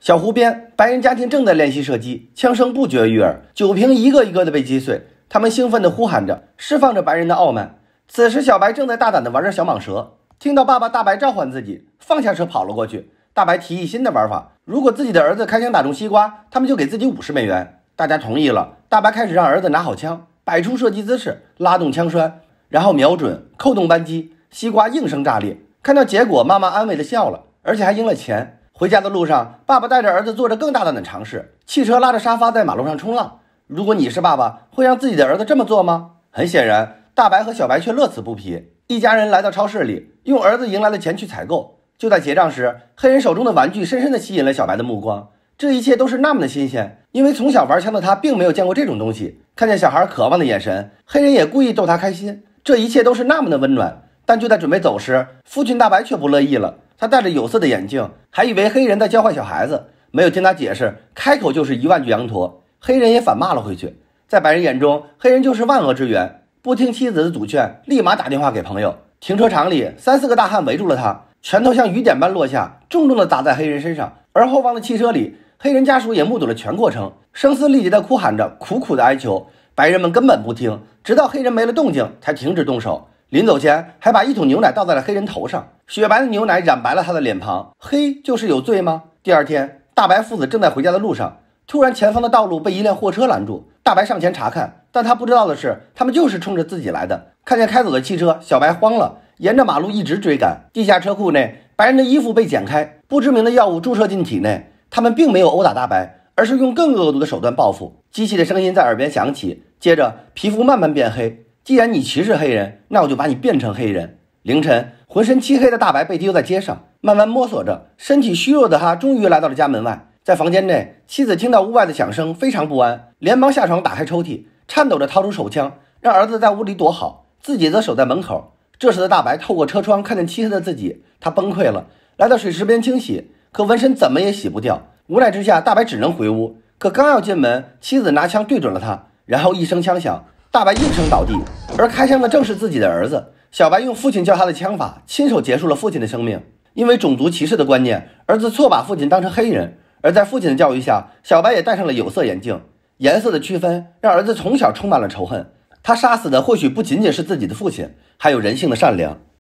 小湖边，白人家庭正在练习射击，枪声不绝于耳，酒瓶一个一个的被击碎，他们兴奋的呼喊着，释放着白人的傲慢。此时，小白正在大胆的玩着小蟒蛇，听到爸爸大白召唤自己，放下车跑了过去。大白提议新的玩法，如果自己的儿子开枪打中西瓜，他们就给自己五十美元。大家同意了，大白开始让儿子拿好枪，摆出射击姿势，拉动枪栓，然后瞄准，扣动扳机，西瓜应声炸裂。看到结果，妈妈安慰的笑了，而且还赢了钱。回家的路上，爸爸带着儿子做着更大胆的尝试，汽车拉着沙发在马路上冲浪。如果你是爸爸，会让自己的儿子这么做吗？很显然，大白和小白却乐此不疲。一家人来到超市里，用儿子赢来的钱去采购。就在结账时，黑人手中的玩具深深的吸引了小白的目光。这一切都是那么的新鲜，因为从小玩枪的他并没有见过这种东西。看见小孩渴望的眼神，黑人也故意逗他开心。这一切都是那么的温暖。但就在准备走时，父亲大白却不乐意了。他戴着有色的眼镜，还以为黑人在教坏小孩子，没有听他解释，开口就是一万句羊驼。黑人也反骂了回去。在白人眼中，黑人就是万恶之源。不听妻子的阻劝，立马打电话给朋友。停车场里，三四个大汉围住了他，拳头像雨点般落下，重重的砸在黑人身上。而后方的汽车里，黑人家属也目睹了全过程，声嘶力竭的哭喊着，苦苦的哀求。白人们根本不听，直到黑人没了动静，才停止动手。临走前还把一桶牛奶倒在了黑人头上，雪白的牛奶染白了他的脸庞。黑就是有罪吗？第二天，大白父子正在回家的路上，突然前方的道路被一辆货车拦住。大白上前查看，但他不知道的是，他们就是冲着自己来的。看见开走的汽车，小白慌了，沿着马路一直追赶。地下车库内，白人的衣服被剪开，不知名的药物注射进体内。他们并没有殴打大白，而是用更恶毒的手段报复。机器的声音在耳边响起，接着皮肤慢慢变黑。既然你歧视黑人，那我就把你变成黑人。凌晨，浑身漆黑的大白被丢在街上，慢慢摸索着，身体虚弱的他终于来到了家门外。在房间内，妻子听到屋外的响声，非常不安，连忙下床打开抽屉，颤抖着掏出手枪，让儿子在屋里躲好，自己则守在门口。这时的大白透过车窗看见漆黑的自己，他崩溃了，来到水池边清洗，可纹身怎么也洗不掉。无奈之下，大白只能回屋，可刚要进门，妻子拿枪对准了他，然后一声枪响。大白应声倒地，而开枪的正是自己的儿子小白。用父亲教他的枪法，亲手结束了父亲的生命。因为种族歧视的观念，儿子错把父亲当成黑人；而在父亲的教育下，小白也戴上了有色眼镜。颜色的区分让儿子从小充满了仇恨。他杀死的或许不仅仅是自己的父亲，还有人性的善良。